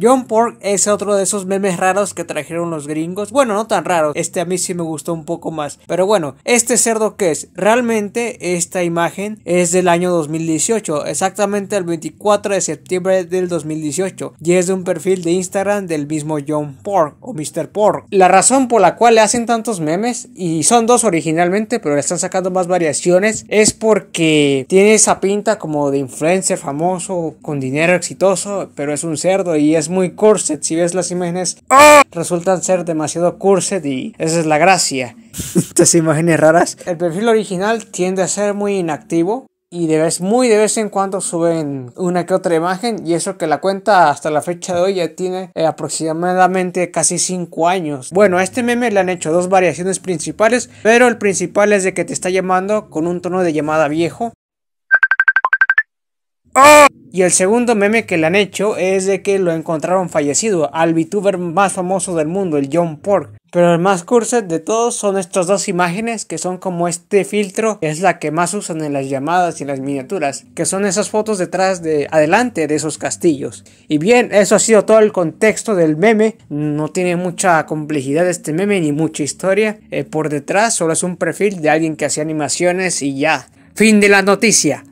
John Pork es otro de esos memes raros que trajeron los gringos. Bueno, no tan raros. Este a mí sí me gustó un poco más. Pero bueno, este cerdo que es. Realmente esta imagen es del año 2018. Exactamente el 24 de septiembre del 2018. Y es de un perfil de Instagram del mismo John Pork o Mr. Pork. La razón por la cual le hacen tantos memes, y son dos originalmente, pero le están sacando más variaciones, es porque tiene esa pinta como de influencer famoso, con dinero exitoso, pero es un cerdo y es muy corset Si ves las imágenes, ¡ah! resultan ser demasiado corset y esa es la gracia. Estas imágenes raras. El perfil original tiende a ser muy inactivo. Y de vez, muy de vez en cuando suben una que otra imagen. Y eso que la cuenta hasta la fecha de hoy ya tiene eh, aproximadamente casi 5 años. Bueno, a este meme le han hecho dos variaciones principales. Pero el principal es de que te está llamando con un tono de llamada viejo. Y el segundo meme que le han hecho es de que lo encontraron fallecido al VTuber más famoso del mundo, el John Pork. Pero el más cursed de todos son estas dos imágenes que son como este filtro, es la que más usan en las llamadas y las miniaturas, que son esas fotos detrás de adelante de esos castillos. Y bien, eso ha sido todo el contexto del meme, no tiene mucha complejidad este meme ni mucha historia, eh, por detrás solo es un perfil de alguien que hacía animaciones y ya. Fin de la noticia.